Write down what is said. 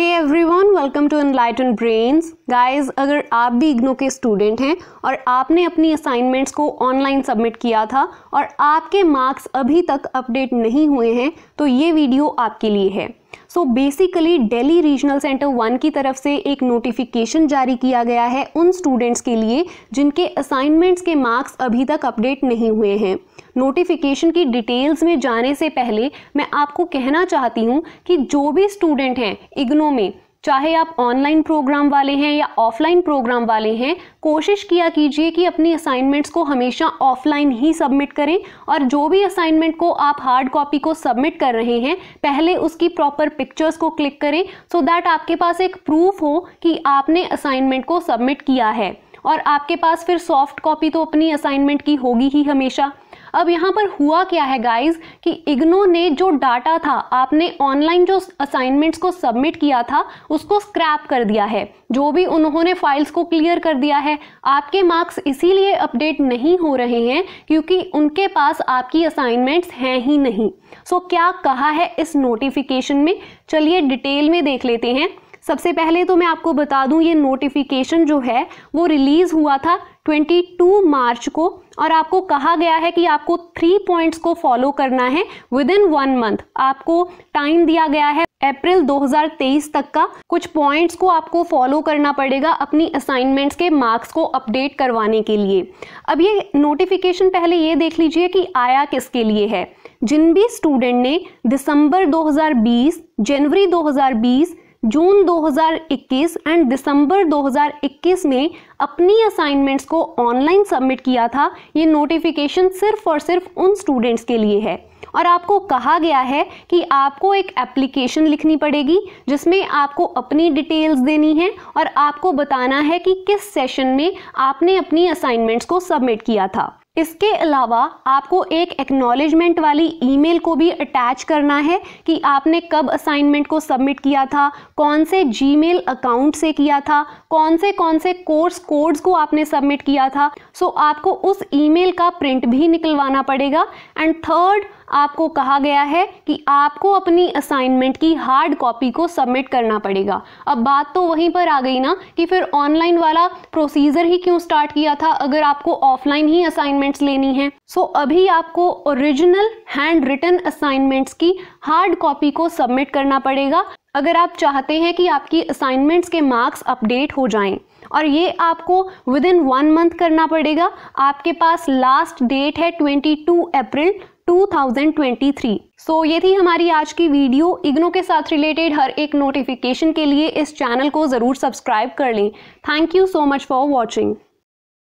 hey one welcome to and brains guys अगर आप भी इग्नो के स्टूडेंट हैं और आपने अपनी असाइनमेंट्स को ऑनलाइन सबमिट किया था और आपके मार्क्स अभी तक अपडेट नहीं हुए हैं तो ये वीडियो आपके लिए है so basically Delhi regional centre one की तरफ से एक नोटिफिकेशन जारी किया गया है उन स्टूडेंट्स के लिए जिनके असाइनमेंट्स के मार्क्स अभी तक अपडेट नहीं हुए हैं नोटिफिकेशन की डिटेल्स में जाने से पहले मैं आपको कहना चाहती हूँ कि जो भी स्टूडेंट हैं इग्नो में चाहे आप ऑनलाइन प्रोग्राम वाले हैं या ऑफलाइन प्रोग्राम वाले हैं कोशिश किया कीजिए कि अपनी असाइनमेंट्स को हमेशा ऑफलाइन ही सबमिट करें और जो भी असाइनमेंट को आप हार्ड कॉपी को सबमिट कर रहे हैं पहले उसकी प्रॉपर पिक्चर्स को क्लिक करें सो so दैट आपके पास एक प्रूफ हो कि आपने असाइनमेंट को सबमिट किया है और आपके पास फिर सॉफ्ट कॉपी तो अपनी असाइनमेंट की होगी ही हमेशा अब यहाँ पर हुआ क्या है गाइज कि इग्नो ने जो डाटा था आपने ऑनलाइन जो असाइनमेंट्स को सबमिट किया था उसको स्क्रैप कर दिया है जो भी उन्होंने फाइल्स को क्लियर कर दिया है आपके मार्क्स इसीलिए अपडेट नहीं हो रहे हैं क्योंकि उनके पास आपकी असाइनमेंट्स हैं ही नहीं सो so, क्या कहा है इस नोटिफिकेशन में चलिए डिटेल में देख लेते हैं सबसे पहले तो मैं आपको बता दूं ये नोटिफिकेशन जो है वो रिलीज़ हुआ था 22 मार्च को और आपको कहा गया है कि आपको थ्री पॉइंट्स को फॉलो करना है विद इन वन मंथ आपको टाइम दिया गया है अप्रैल 2023 तक का कुछ पॉइंट्स को आपको फॉलो करना पड़ेगा अपनी असाइनमेंट्स के मार्क्स को अपडेट करवाने के लिए अब ये नोटिफिकेशन पहले ये देख लीजिए कि आया किसके लिए है जिन भी स्टूडेंट ने दिसंबर 2020 जनवरी 2020 जून 2021 एंड दिसंबर 2021 में अपनी असाइनमेंट्स को ऑनलाइन सबमिट किया था ये नोटिफिकेशन सिर्फ और सिर्फ उन स्टूडेंट्स के लिए है और आपको कहा गया है कि आपको एक एप्लीकेशन लिखनी पड़ेगी जिसमें आपको अपनी डिटेल्स देनी है और आपको बताना है कि किस सेशन में आपने अपनी असाइनमेंट्स को सबमिट किया था इसके अलावा आपको एक एक्नॉलेजमेंट वाली ईमेल को भी अटैच करना है कि आपने कब असाइनमेंट को सबमिट किया था कौन से जीमेल अकाउंट से किया था कौन से कौन से कोर्स कोड्स को आपने सबमिट किया था सो so, आपको उस ईमेल का प्रिंट भी निकलवाना पड़ेगा एंड थर्ड आपको कहा गया है कि आपको अपनी असाइनमेंट की हार्ड कॉपी को सबमिट करना पड़ेगा अब बात तो वहीं पर आ गई ना कि फिर ऑनलाइन वाला प्रोसीजर ही क्यों स्टार्ट किया था अगर आपको ऑफलाइन ही असाइनमेंट्स लेनी है सो so, अभी आपको ओरिजिनल हैंड रिटन असाइनमेंट्स की हार्ड कॉपी को सबमिट करना पड़ेगा अगर आप चाहते हैं कि आपकी असाइनमेंट्स के मार्क्स अपडेट हो जाएं और ये आपको विद इन वन मंथ करना पड़ेगा आपके पास लास्ट डेट है 22 अप्रैल 2023 सो so, ये थी हमारी आज की वीडियो इग्नो के साथ रिलेटेड हर एक नोटिफिकेशन के लिए इस चैनल को ज़रूर सब्सक्राइब कर लें thank you so much for watching